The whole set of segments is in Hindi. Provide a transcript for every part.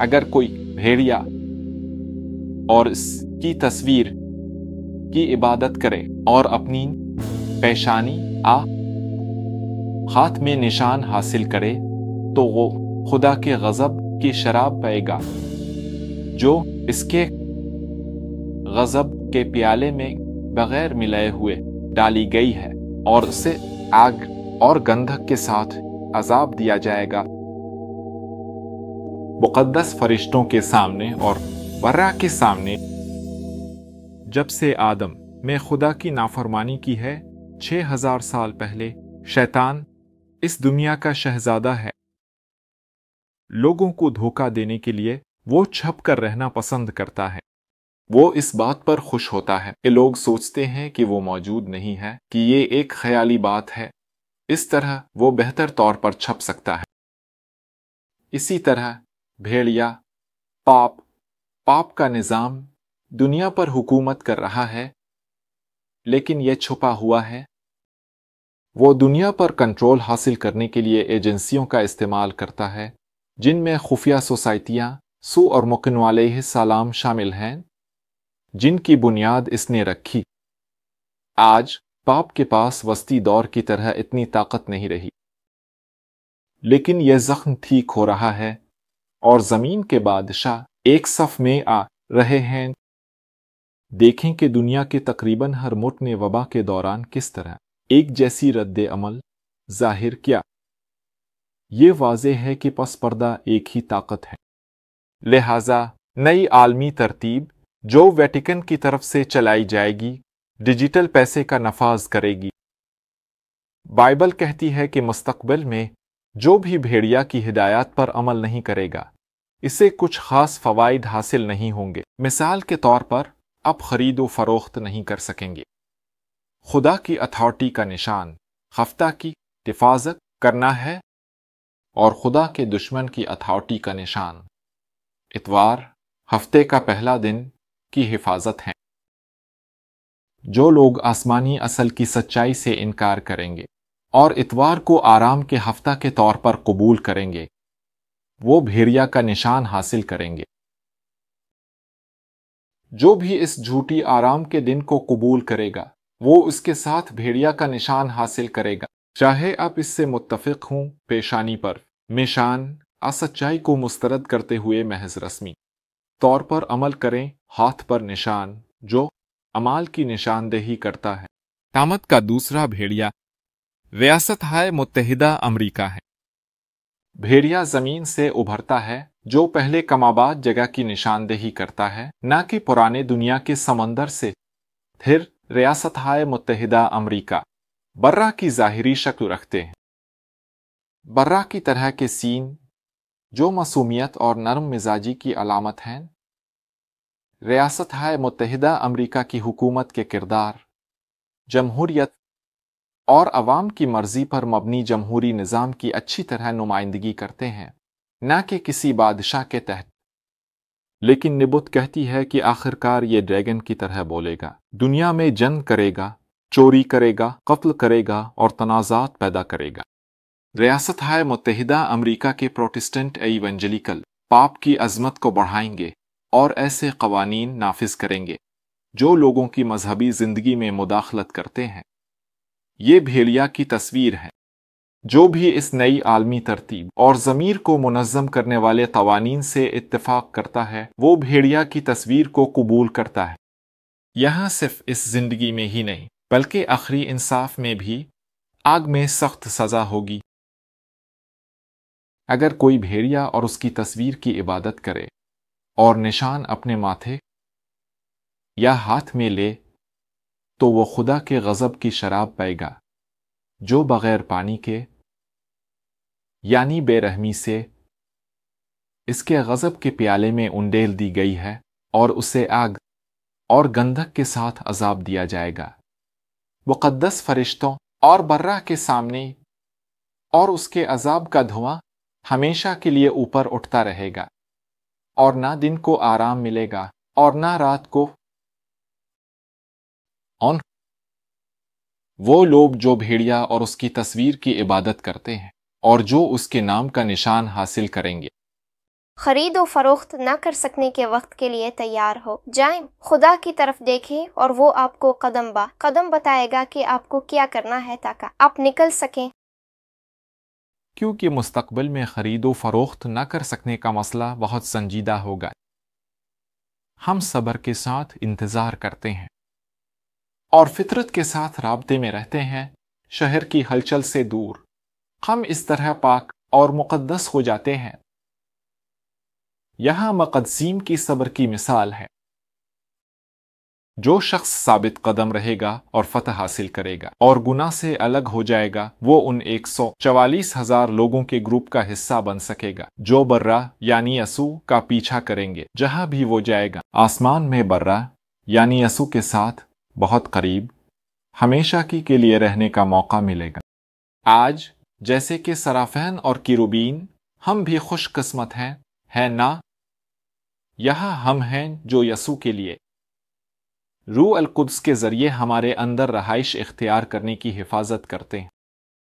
अगर कोई भेड़िया और इसकी तस्वीर की इबादत करे और अपनी पेशानी आ हाथ में निशान हासिल करे तो वो खुदा के गज़ब की शराब पाएगा जो इसके गज़ब के प्याले में बगैर मिलाए हुए डाली गई है और उसे आग और गंधक के साथ अजाब दिया जाएगा मुकदस फरिश्तों के सामने और बर्रा के सामने जब से आदम में खुदा की नाफरमानी की है छह हजार साल पहले शैतान इस दुनिया का शहजादा है लोगों को धोखा देने के लिए वो छप कर रहना पसंद करता है वो इस बात पर खुश होता है कि लोग सोचते हैं कि वो मौजूद नहीं है कि ये एक ख्याली बात है इस तरह वो बेहतर तौर पर छप सकता है इसी तरह भेड़िया पाप पाप का निज़ाम दुनिया पर हुकूमत कर रहा है लेकिन यह छुपा हुआ है वो दुनिया पर कंट्रोल हासिल करने के लिए एजेंसियों का इस्तेमाल करता है जिनमें खुफिया सोसाइटियां सु और मुकन वाले सलाम शामिल हैं जिनकी बुनियाद इसने रखी आज पाप के पास वस्ती दौर की तरह इतनी ताकत नहीं रही लेकिन यह जख्म ठीक हो रहा है और जमीन के बादशाह एक सफ में आ रहे हैं देखें कि दुनिया के तकरीबन हर मुल्क ने वबा के दौरान किस तरह एक जैसी रद्द अमल जाहिर किया ये वाज है कि पस पर्दा एक ही ताकत है लिहाजा नई आलमी तरतीब जो वेटिकन की तरफ से चलाई जाएगी डिजिटल पैसे का नफाज करेगी बाइबल कहती है कि मुस्तकबिल में जो भी भेड़िया की हिदायत पर अमल नहीं करेगा इससे कुछ खास फवाइद हासिल नहीं होंगे मिसाल के तौर पर आप खरीदो फरोख्त नहीं कर सकेंगे खुदा की अथॉरिटी का निशान हफ्ता की हिफाजत करना है और खुदा के दुश्मन की अथॉरिटी का निशान इतवार हफ्ते का पहला दिन की हिफाजत है जो लोग आसमानी असल की सच्चाई से इनकार करेंगे और इतवार को आराम के हफ्ता के तौर पर कबूल करेंगे वो भेड़िया का निशान हासिल करेंगे जो भी इस झूठी आराम के दिन को कबूल करेगा वो उसके साथ भेड़िया का निशान हासिल करेगा चाहे आप इससे मुत्तफिक हों पेशानी पर निशान असच्चाई को मुस्तरद करते हुए महज रस्मी तौर पर अमल करें हाथ पर निशान जो अमाल की निशानदेही करता है तामत का दूसरा भेड़िया रियासत हाय मुतहदा अमरीका है भेड़िया जमीन से उभरता है जो पहले कमाबाद जगह की निशानदेही करता है न कि पुराने दुनिया के समंदर से फिर रियासत मुतहदा अमरीका बर्रा की ज़ाहरी शक्ल रखते हैं बर्रा की तरह के सीन जो मासूमियत और नरम मिजाजी की अलामत हैं रियासत मुतहदा अमरीका की हुकूमत के किरदार जमहूरियत और अवाम की मर्जी पर मबनी जमहूरी निज़ाम की अच्छी तरह नुमाइंदगी करते हैं न कि किसी बादशाह के तहत लेकिन निबुत कहती है कि आखिरकार ये ड्रैगन की तरह बोलेगा दुनिया में जंग करेगा चोरी करेगा कत्ल करेगा और तनाजात पैदा करेगा रियासत हाय मुतहदा अमरीका के प्रोटेस्टेंट एवंजलिकल पाप की अजमत को बढ़ाएंगे और ऐसे कवानीन नाफिज करेंगे जो लोगों की मजहबी जिंदगी में मुदाखलत करते हैं ये भेड़िया की तस्वीर है जो भी इस नई आलमी तरतीब और ज़मीर को मुनज़म करने वाले कवानीन से इत्तेफाक करता है वो भेड़िया की तस्वीर को कबूल करता है यहाँ सिर्फ इस ज़िंदगी में ही नहीं बल्कि आखिरी इंसाफ में भी आग में सख्त सज़ा होगी अगर कोई भेड़िया और उसकी तस्वीर की इबादत करे और निशान अपने माथे या हाथ में ले तो वो खुदा के गज़ब की शराब पाएगा जो बगैर पानी के यानी बेरहमी से इसके गज़ब के प्याले में उंडेल दी गई है और उसे आग और गंधक के साथ अजाब दिया जाएगा मुक़दस फरिश्तों और बर्रा के सामने और उसके अजाब का धुआं हमेशा के लिए ऊपर उठता रहेगा और ना दिन को आराम मिलेगा और ना रात को ऑन वो लोग जो भेड़िया और उसकी तस्वीर की इबादत करते हैं और जो उसके नाम का निशान हासिल करेंगे खरीद और फरोख्त न कर सकने के वक्त के लिए तैयार हो जाए खुदा की तरफ देखें और वो आपको कदम बा कदम बताएगा कि आपको क्या करना है ताकि आप निकल सकें क्योंकि मुस्तकबिल में खरीदो फरोख्त न कर सकने का मसला बहुत संजीदा होगा हम सबर के साथ इंतज़ार करते हैं और फितरत के साथ रबते में रहते हैं शहर की हलचल से दूर हम इस तरह पाक और मुकदस हो जाते हैं यहां मकदसीम की सब्र की मिसाल है जो शख्स साबित कदम रहेगा और फतह हासिल करेगा और गुना से अलग हो जाएगा वो उन एक सौ चवालीस हजार लोगों के ग्रुप का हिस्सा बन सकेगा जो बर्रा यानी यसु का पीछा करेंगे जहां भी वो जाएगा आसमान में बर्रा यानी यसु के साथ बहुत करीब हमेशा की के लिए रहने का मौका मिलेगा आज जैसे कि सराफहन और किरुबीन हम भी खुशकस्मत हैं है ना यह हम हैं जो यसु के लिए रू अलकुद्स के जरिए हमारे अंदर रहाइश इख्तियार करने की हिफाजत करते हैं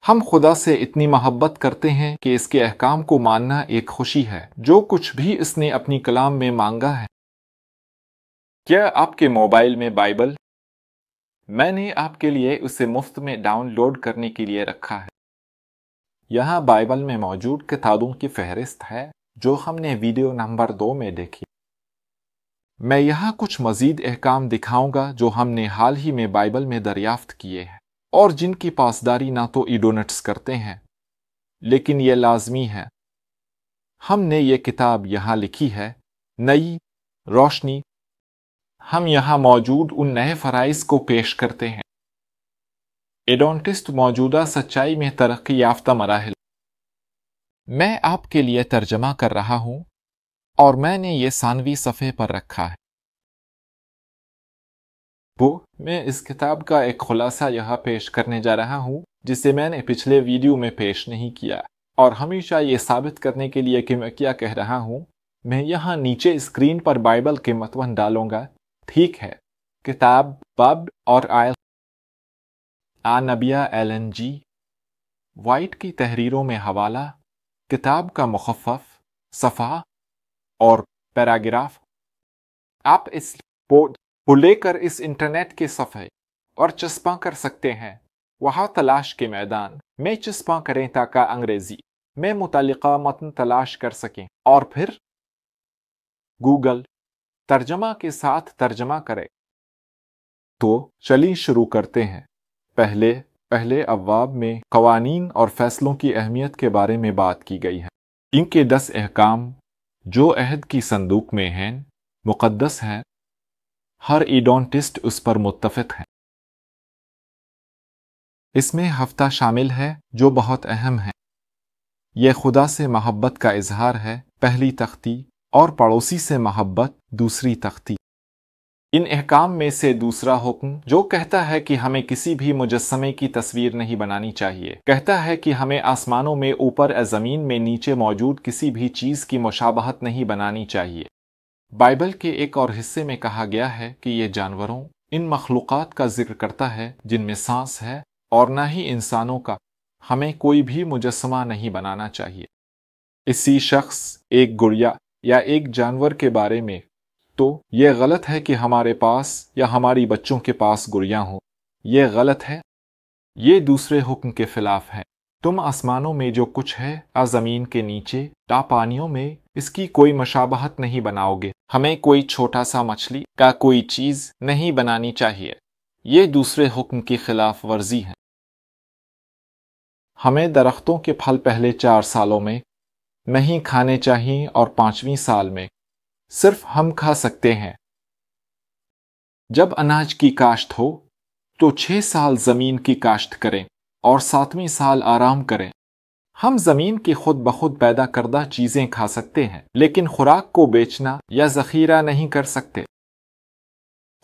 हम खुदा से इतनी मोहब्बत करते हैं कि इसके अहकाम को मानना एक खुशी है जो कुछ भी इसने अपनी कलाम में मांगा है क्या आपके मोबाइल में बाइबल मैंने आपके लिए उसे मुफ्त में डाउनलोड करने के लिए रखा है यहाँ बाइबल में मौजूद किताबों की फहरिस्त है जो हमने वीडियो नंबर दो में देखी मैं यहाँ कुछ मजीद अहकाम दिखाऊंगा जो हमने हाल ही में बाइबल में दरियाफ्त किए हैं और जिनकी पासदारी ना तो इडोनट्स करते हैं लेकिन यह लाजमी है हमने ये किताब यहाँ लिखी है नई रोशनी हम यहाँ मौजूद उन नए फ़राइज को पेश करते हैं एडोंटिस्ट मौजूदा सच्चाई में तरक्की याफ्ता मराहल मैं आपके लिए तर्जमा कर रहा हूं और मैंने ये सानवी सफ़े पर रखा है वो मैं इस किताब का एक खुलासा यहाँ पेश करने जा रहा हूँ जिसे मैंने पिछले वीडियो में पेश नहीं किया और हमेशा ये साबित करने के लिए कि मैं क्या कह रहा हूँ मैं यहाँ नीचे स्क्रीन पर बाइबल के मतवन डालूंगा ठीक है किताब बब और आयल नबिया एल एन जी वाइट की तहरीरों में हवाला किताब का मुखफ़ सफ़ा और पैराग्राफ आप इस को लेकर इस इंटरनेट के सफ़े और चस्पा कर सकते हैं वहाँ तलाश के मैदान में चस्पा करें ताका अंग्रेज़ी में मुतल मतन तलाश कर सकें और फिर गूगल तर्जमा के साथ तर्जमा करें तो चलिए शुरू करते हैं पहले पहले अवाब में कवानीन और फैसलों की अहमियत के बारे में बात की गई है इनके दस अहकाम जो अहद की संदूक में हैं मुकदस हैं हर ईडोंटिस्ट उस पर मुतफ है इसमें हफ्ता शामिल है जो बहुत अहम है यह खुदा से मोहब्बत का इजहार है पहली तख्ती और पड़ोसी से मोहब्बत दूसरी तख्ती इन अहकाम में से दूसरा हुक्म जो कहता है कि हमें किसी भी मुजस्मे की तस्वीर नहीं बनानी चाहिए कहता है कि हमें आसमानों में ऊपर या ज़मीन में नीचे मौजूद किसी भी चीज़ की मुशाबहत नहीं बनानी चाहिए बाइबल के एक और हिस्से में कहा गया है कि ये जानवरों इन मखलूक़ का जिक्र करता है जिनमें सांस है और ना ही इंसानों का हमें कोई भी मुजस्मा नहीं बनाना चाहिए इसी शख्स एक गुड़िया या एक जानवर के बारे में तो ये गलत है कि हमारे पास या हमारी बच्चों के पास गुड़िया हो यह गलत है ये दूसरे हुक्म के खिलाफ है तुम आसमानों में जो कुछ है या जमीन के नीचे या पानियों में इसकी कोई मशाबहत नहीं बनाओगे हमें कोई छोटा सा मछली का कोई चीज नहीं बनानी चाहिए ये दूसरे हुक्म की खिलाफ वर्जी है हमें दरख्तों के फल पहले चार सालों में नहीं खाने चाहिए और पांचवीं साल में सिर्फ हम खा सकते हैं जब अनाज की काश्त हो तो छह साल जमीन की काश्त करें और सातवीं साल आराम करें हम जमीन की खुद बखुद पैदा करदा चीजें खा सकते हैं लेकिन खुराक को बेचना या जखीरा नहीं कर सकते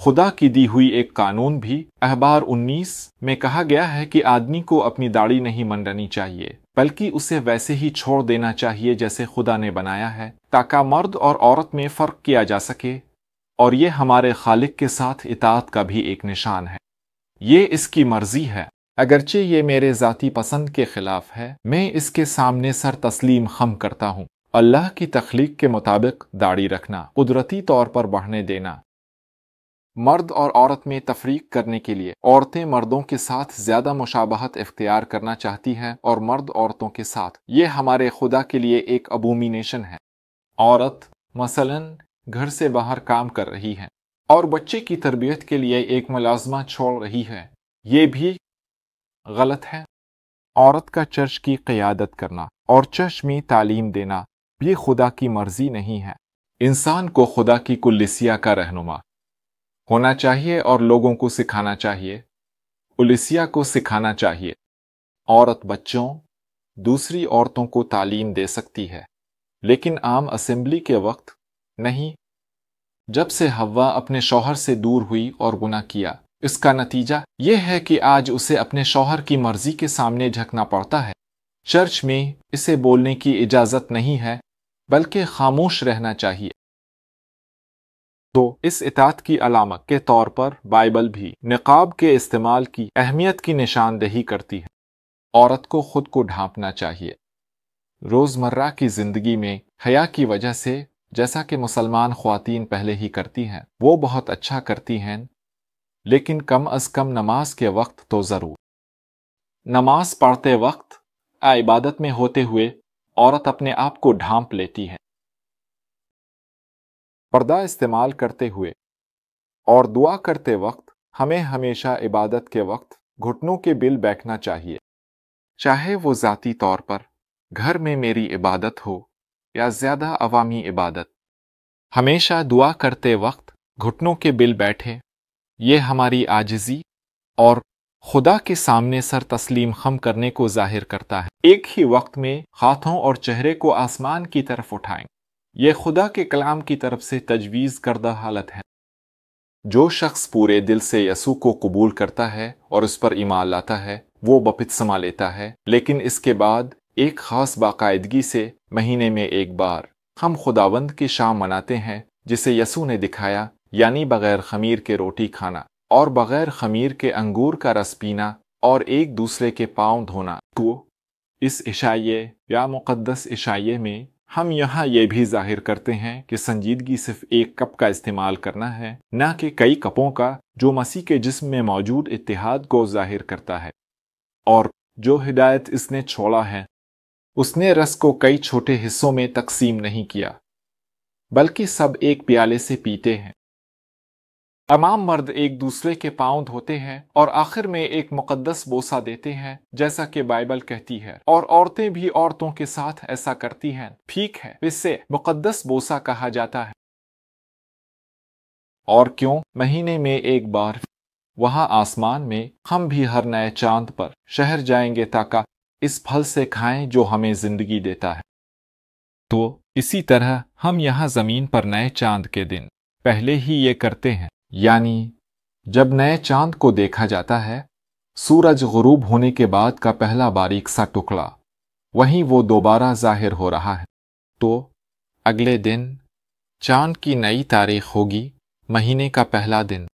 खुदा की दी हुई एक कानून भी अहबार 19 में कहा गया है कि आदमी को अपनी दाढ़ी नहीं मंडनी चाहिए बल्कि उसे वैसे ही छोड़ देना चाहिए जैसे खुदा ने बनाया है ताकि मर्द और औरत में फर्क किया जा सके और ये हमारे खालिक के साथ इतात का भी एक निशान है ये इसकी मर्जी है अगरचे ये मेरे जाति पसंद के खिलाफ है मैं इसके सामने सर तस्लीम खम करता हूँ अल्लाह की तख्लीक के मुताबिक दाढ़ी रखना कुदरती तौर पर बढ़ने देना मर्द और औरत में तफरीक करने के लिए औरतें मर्दों के साथ ज्यादा मुशाबहत इख्तियार करना चाहती हैं और मर्द औरतों के साथ ये हमारे खुदा के लिए एक अबोमिनेशन है औरत मसलन घर से बाहर काम कर रही है और बच्चे की तरबियत के लिए एक मुलाजमा छोड़ रही है ये भी गलत है औरत का चर्च की क्यादत करना और चर्च में तालीम देना ये खुदा की मर्जी नहीं है इंसान को खुदा की कुलिसिया का रहनुमा होना चाहिए और लोगों को सिखाना चाहिए उलिसिया को सिखाना चाहिए औरत बच्चों दूसरी औरतों को तालीम दे सकती है लेकिन आम असेंबली के वक्त नहीं जब से हवा अपने शौहर से दूर हुई और गुना किया इसका नतीजा यह है कि आज उसे अपने शौहर की मर्जी के सामने झकना पड़ता है चर्च में इसे बोलने की इजाज़त नहीं है बल्कि खामोश रहना चाहिए दो तो इस इतात की अलामत के तौर पर बाइबल भी नकाब के इस्तेमाल की अहमियत की निशानदेही करती है औरत को खुद को ढांपना चाहिए रोज़मर्रा की ज़िंदगी में हया की वजह से जैसा कि मुसलमान खुवान पहले ही करती हैं वो बहुत अच्छा करती हैं लेकिन कम अज़ कम नमाज के वक्त तो ज़रूर नमाज पढ़ते वक्त इबादत में होते हुए औरत अपने आप को ढांप लेती है पर्दा इस्तेमाल करते हुए और दुआ करते वक्त हमें हमेशा इबादत के वक्त घुटनों के बिल बैठना चाहिए चाहे वो ज़ाती तौर पर घर में मेरी इबादत हो या ज़्यादा अवामी इबादत हमेशा दुआ करते वक्त घुटनों के बिल बैठे ये हमारी आजजी और खुदा के सामने सर तस्लीम खम करने को जाहिर करता है एक ही वक्त में हाथों और चेहरे को आसमान की तरफ उठाएं यह खुदा के कलाम की तरफ से तजवीज़ करदा हालत है जो शख्स पूरे दिल से यसु को कबूल करता है और उस पर ईमान लाता है वो बपित समा लेता है लेकिन इसके बाद एक खास बाकायदगी से महीने में एक बार हम खुदावंद की शाम मनाते हैं जिसे यसु ने दिखाया यानी बगैर खमीर के रोटी खाना और बगैर खमीर के अंगूर का रस पीना और एक दूसरे के पांव धोना तो इस इशाइये या मुकदस इशाइये में हम यहाँ ये भी जाहिर करते हैं कि संजीदगी सिर्फ एक कप का इस्तेमाल करना है न कि कई कपों का जो मसीह के जिस्म में मौजूद इतिहाद को जाहिर करता है और जो हिदायत इसने छोड़ा है उसने रस को कई छोटे हिस्सों में तकसीम नहीं किया बल्कि सब एक प्याले से पीते हैं तमाम मर्द एक दूसरे के पांव धोते हैं और आखिर में एक मुकदस बोसा देते हैं जैसा कि बाइबल कहती है और औरतें भी औरतों के साथ ऐसा करती हैं ठीक है इससे मुकदस बोसा कहा जाता है और क्यों महीने में एक बार वहां आसमान में हम भी हर नए चांद पर शहर जाएंगे ताका इस फल से खाएं जो हमें जिंदगी देता है तो इसी तरह हम यहाँ जमीन पर नए चांद के दिन पहले ही ये करते हैं यानी जब नए चांद को देखा जाता है सूरज गुरूब होने के बाद का पहला बारीक सा टुकड़ा वहीं वो दोबारा जाहिर हो रहा है तो अगले दिन चांद की नई तारीख होगी महीने का पहला दिन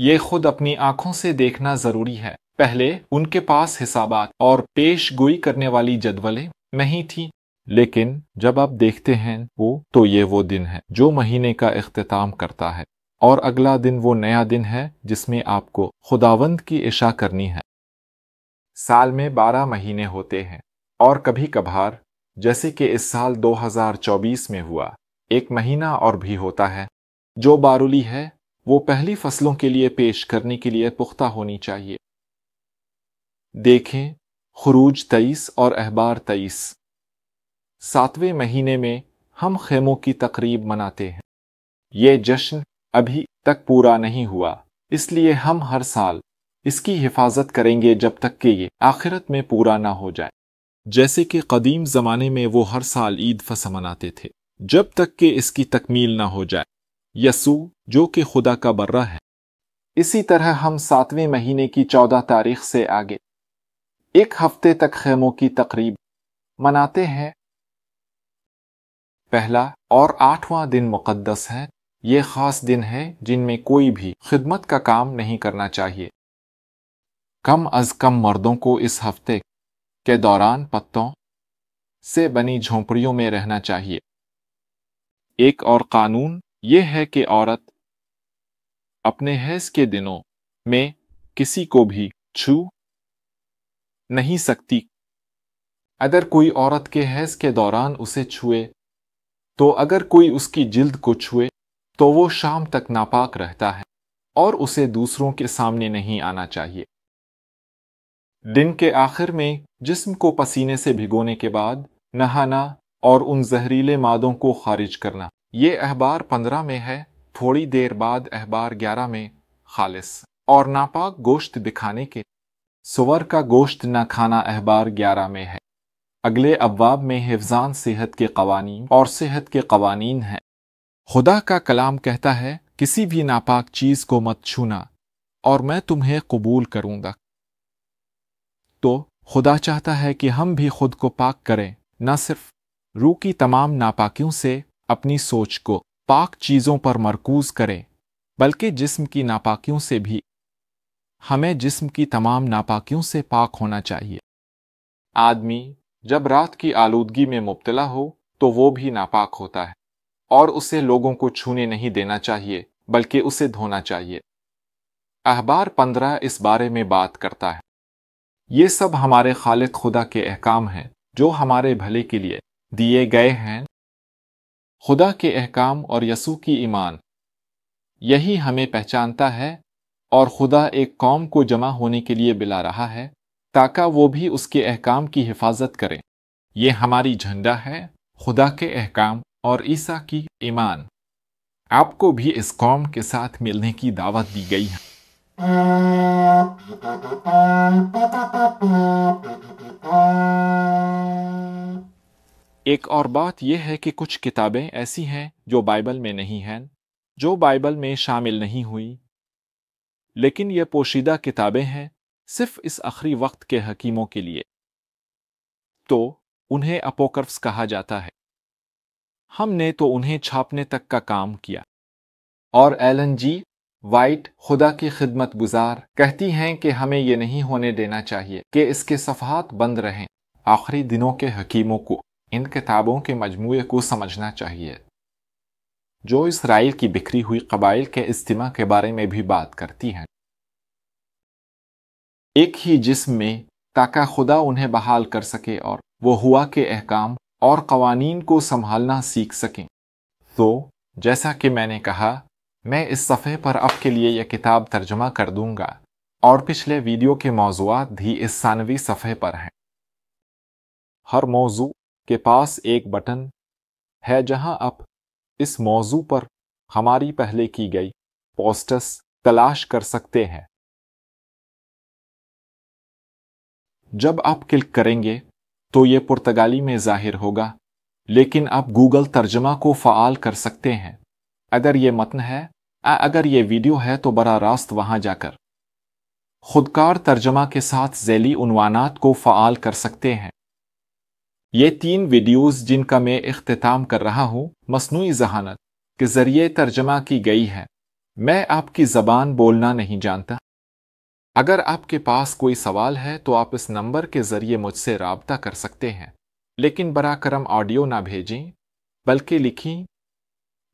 ये खुद अपनी आंखों से देखना जरूरी है पहले उनके पास हिसाबात और पेश गोई करने वाली जदवलें नहीं थी लेकिन जब आप देखते हैं वो तो ये वो दिन है जो महीने का अख्ताम करता है और अगला दिन वो नया दिन है जिसमें आपको खुदावंद की इशा करनी है साल में बारह महीने होते हैं और कभी कभार जैसे कि इस साल 2024 में हुआ एक महीना और भी होता है जो बारुली है वो पहली फसलों के लिए पेश करने के लिए पुख्ता होनी चाहिए देखें खरूज तेईस और अहबार तेईस सातवें महीने में हम खेमों की तकरीब मनाते हैं ये जश्न अभी तक पूरा नहीं हुआ इसलिए हम हर साल इसकी हिफाजत करेंगे जब तक कि ये आखिरत में पूरा ना हो जाए जैसे कि कदीम जमाने में वो हर साल ईद फसा मनाते थे जब तक कि इसकी तकमील ना हो जाए यसु जो कि खुदा का बर्रा है इसी तरह हम सातवें महीने की चौदह तारीख से आगे एक हफ्ते तक खेमों की तकरीब मनाते हैं पहला और आठवां दिन मुकद्दस है ये खास दिन है जिनमें कोई भी खिदमत का काम नहीं करना चाहिए कम अज कम मर्दों को इस हफ्ते के दौरान पत्तों से बनी झोंपड़ियों में रहना चाहिए एक और कानून यह है कि औरत अपने हैज के दिनों में किसी को भी छू नहीं सकती अगर कोई औरत के हैज के दौरान उसे छुए तो अगर कोई उसकी जिल्द को छुए तो वो शाम तक नापाक रहता है और उसे दूसरों के सामने नहीं आना चाहिए दिन के आखिर में जिस्म को पसीने से भिगोने के बाद नहाना और उन जहरीले मादों को खारिज करना ये अहबार पंद्रह में है थोड़ी देर बाद अहबार ग्यारह में खालिस और नापाक गोश्त दिखाने के सुवर का गोश्त न खाना अहबार ग्यारह में है अगले अबाब में हिफजान सेहत के कवानीन और सेहत के कवानीन हैं खुदा का कलाम कहता है किसी भी नापाक चीज को मत छूना और मैं तुम्हें कबूल करूंगा तो खुदा चाहता है कि हम भी खुद को पाक करें न सिर्फ रू की तमाम नापाकियों से अपनी सोच को पाक चीज़ों पर मरकूज करें बल्कि जिस्म की नापाकियों से भी हमें जिस्म की तमाम नापाकियों से पाक होना चाहिए आदमी जब रात की आलूदगी में मुबतला हो तो वो भी नापाक होता है और उसे लोगों को छूने नहीं देना चाहिए बल्कि उसे धोना चाहिए अहबार पंद्रह इस बारे में बात करता है ये सब हमारे खालिद खुदा के अहकाम हैं जो हमारे भले के लिए दिए गए हैं खुदा के अहकाम और यसू की ईमान यही हमें पहचानता है और खुदा एक कौम को जमा होने के लिए बिला रहा है ताका वो भी उसके अहकाम की हिफाजत करें ये हमारी झंडा है खुदा के अहकाम और ईसा की ईमान आपको भी इस कौम के साथ मिलने की दावत दी गई है एक और बात यह है कि कुछ किताबें ऐसी हैं जो बाइबल में नहीं हैं जो बाइबल में शामिल नहीं हुई लेकिन ये पोशीदा किताबें हैं सिर्फ इस आखिरी वक्त के हकीमों के लिए तो उन्हें अपोकर्फ्स कहा जाता है हमने तो उन्हें छापने तक का काम किया और एलन जी वाइट खुदा की खिदमत गुजार कहती हैं कि हमें ये नहीं होने देना चाहिए कि इसके सफहत बंद रहें आखिरी दिनों के हकीमों को इन किताबों के मजमू को समझना चाहिए जो इसराइल की बिखरी हुई कबाइल के इज्तिमा के बारे में भी बात करती हैं एक ही जिस्म में ताकि खुदा उन्हें बहाल कर सके और वो हुआ के अहकाम और कवानीन को संभालना सीख सकें तो जैसा कि मैंने कहा मैं इस सफ़े पर आपके लिए यह किताब तर्जमा कर दूंगा और पिछले वीडियो के मौजूद भी इस सानवी सफ़े पर हैं हर मौजू के पास एक बटन है जहां आप इस मौजू पर हमारी पहले की गई पोस्टर्स तलाश कर सकते हैं जब आप क्लिक करेंगे तो ये पुर्तगाली में जाहिर होगा लेकिन आप गूगल तर्जमा को फ़ाल कर सकते हैं अगर ये मतन है अगर ये वीडियो है तो बरा रास्त वहां जाकर खुदकार तर्जमा के साथ जैली उनवानात को फ़ाल कर सकते हैं ये तीन वीडियोस जिनका मैं अख्ताम कर रहा हूँ मसनू जहानत के ज़रिए तर्जमा की गई है मैं आपकी ज़बान बोलना नहीं जानता अगर आपके पास कोई सवाल है तो आप इस नंबर के ज़रिए मुझसे रबता कर सकते हैं लेकिन बरा करम ऑडियो ना भेजें बल्कि लिखें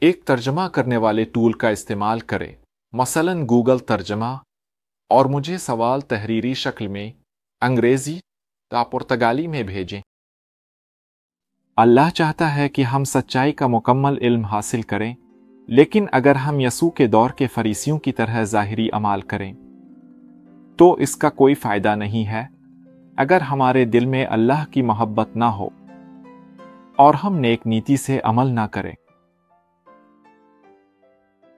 एक तर्जमा करने वाले टूल का इस्तेमाल करें मसलन गूगल तर्जमा और मुझे सवाल तहरीरी शक्ल में अंग्रेज़ी या तो पुर्तगाली में भेजें अल्लाह चाहता है कि हम सच्चाई का मुकम्मल इल्म हासिल करें लेकिन अगर हम यसू के दौर के फरीसियों की तरह ज़ाहरी अमाल करें तो इसका कोई फायदा नहीं है अगर हमारे दिल में अल्लाह की मोहब्बत ना हो और हम नेक नीति से अमल ना करें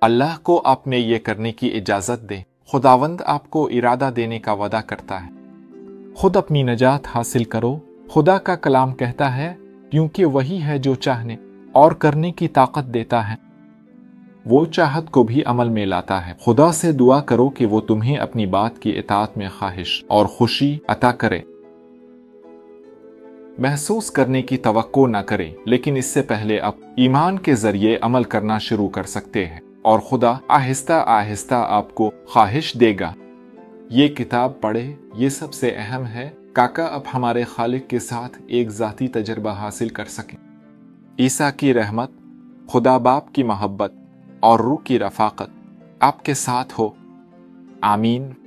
अल्लाह को आपने ये करने की इजाजत दें खुदावंद आपको इरादा देने का वादा करता है खुद अपनी नजात हासिल करो खुदा का कलाम कहता है क्योंकि वही है जो चाहने और करने की ताकत देता है वो चाहत को भी अमल में लाता है खुदा से दुआ करो कि वो तुम्हें अपनी बात की इतात में ख्वाहिश और खुशी अता करे महसूस करने की तवक्को न करें लेकिन इससे पहले आप ईमान के जरिए अमल करना शुरू कर सकते हैं और खुदा आहिस्ता आहिस्ता आपको ख्वाहिश देगा ये किताब पढ़े ये सबसे अहम है काका आप हमारे खालिक के साथ एक ज़ाती तजर्बा हासिल कर सकें ईसा की रहमत खुदा बाप की मोहब्बत और रू की रफाकत आपके साथ हो आमीन